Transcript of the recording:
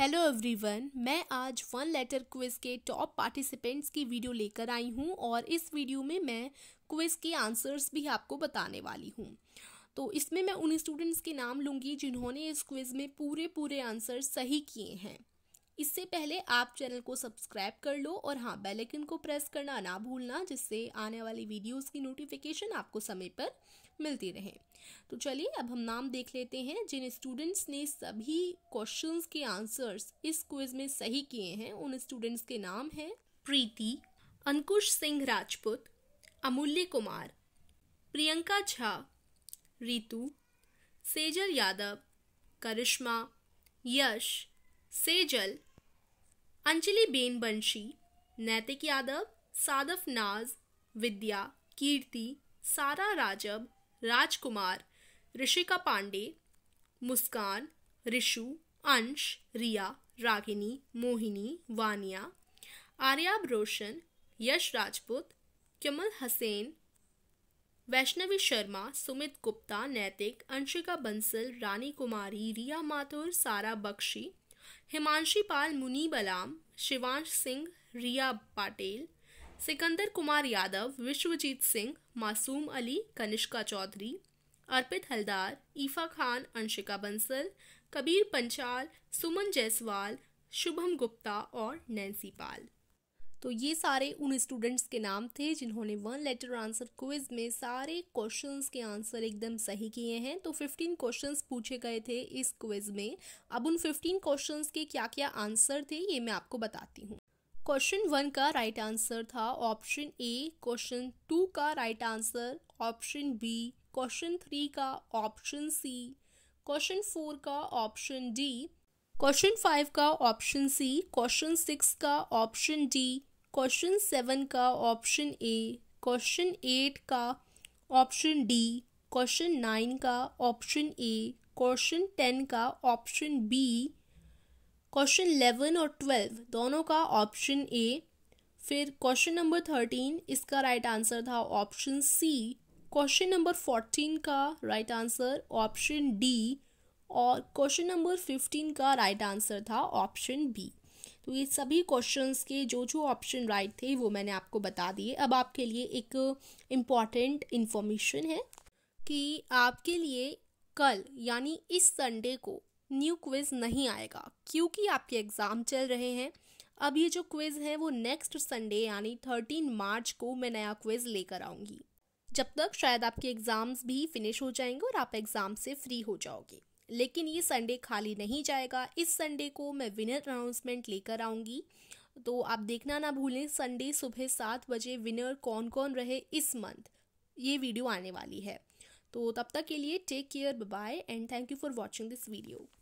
hello everyone मैं आज one letter quiz के टॉप पार्टिसिपेंट्स की वीडियो लेकर आई हूं और इस वीडियो में मैं क्विज के आंसर्स भी आपको बताने वाली हूं तो इसमें मैं उन स्टूडेंट्स के नाम लूँगी जिन्होंने इस क्विज़ में पूरे पूरे आंसर्स सही किए हैं इससे पहले आप चैनल को सब्सक्राइब कर लो और हाँ बेल को प्रेस करना ना भूलना जिससे आने वाली वीडियोस की नोटिफिकेशन आपको समय पर मिलती रहे तो चलिए अब हम नाम देख लेते हैं जिन स्टूडेंट्स ने सभी क्वेश्चंस के आंसर्स इस क्विज में सही किए हैं उन स्टूडेंट्स के नाम हैं प्रीति अंकुश सिंह राजपूत अमूल्य कुमार प्रियंका झा रीतु सेजल यादव करिश्मा यश सेजल अंजलि बेन बंशी नैतिक यादव सादफ नाज विद्या कीर्ति सारा राजब राजकुमार ऋषिका पांडे मुस्कान ऋषु अंश रिया रागिनी मोहिनी वानिया आर्याब रोशन यश राजपूत कमल हसेन वैष्णवी शर्मा सुमित गुप्ता नैतिक अंशिका बंसल रानी कुमारी रिया माथुर सारा बख्शी हिमांशी पाल मुनीब अलाम शिवांश सिंह रिया पाटेल सिकंदर कुमार यादव विश्वजीत सिंह मासूम अली कनिष्का चौधरी अर्पित हलदार ईफा खान अंशिका बंसल कबीर पंचाल सुमन जायसवाल शुभम गुप्ता और नैन्सी पाल तो ये सारे उन स्टूडेंट्स के नाम थे जिन्होंने वन लेटर आंसर क्विज में सारे क्वेश्चंस के आंसर एकदम सही किए हैं तो 15 क्वेश्चंस पूछे गए थे इस क्विज में अब उन 15 क्वेश्चंस के क्या क्या आंसर थे ये मैं आपको बताती हूँ क्वेश्चन वन का राइट right आंसर था ऑप्शन ए क्वेश्चन टू का right right answer option B question three का ऑप्शन सी क्वेश्चन फोर का ऑप्शन डी क्वेश्चन फाइव का ऑप्शन सी क्वेश्चन सिक्स का ऑप्शन डी क्वेश्चन सेवन का option A question eight का option D question nine का option A question ten का option B question eleven और twelve दोनों का ऑप्शन ए फिर क्वेश्चन नंबर थर्टीन इसका राइट right आंसर था option C question number fourteen का right right answer option D और क्वेश्चन नंबर फिफ्टीन का राइट right आंसर था ऑप्शन बी तो ये सभी क्वेश्चंस के जो जो ऑप्शन राइट थे वो मैंने आपको बता दिए अब आपके लिए एक इम्पॉर्टेंट इन्फॉर्मेशन है कि आपके लिए कल यानी इस संडे को न्यू क्विज़ नहीं आएगा क्योंकि आपके एग्ज़ाम चल रहे हैं अब ये जो क्विज़ है वो नेक्स्ट संडे यानी थर्टीन मार्च को मैं नया क्विज़ लेकर आऊँगी जब तक शायद आपके एग्ज़ाम्स भी फिनिश हो जाएंगे और आप एग्ज़ाम से फ्री हो जाओगे लेकिन ये संडे खाली नहीं जाएगा इस संडे को मैं विनर अनाउंसमेंट लेकर आऊँगी तो आप देखना ना भूलें संडे सुबह सात बजे विनर कौन कौन रहे इस मंथ ये वीडियो आने वाली है तो तब तक के लिए take care bye and thank you for watching this video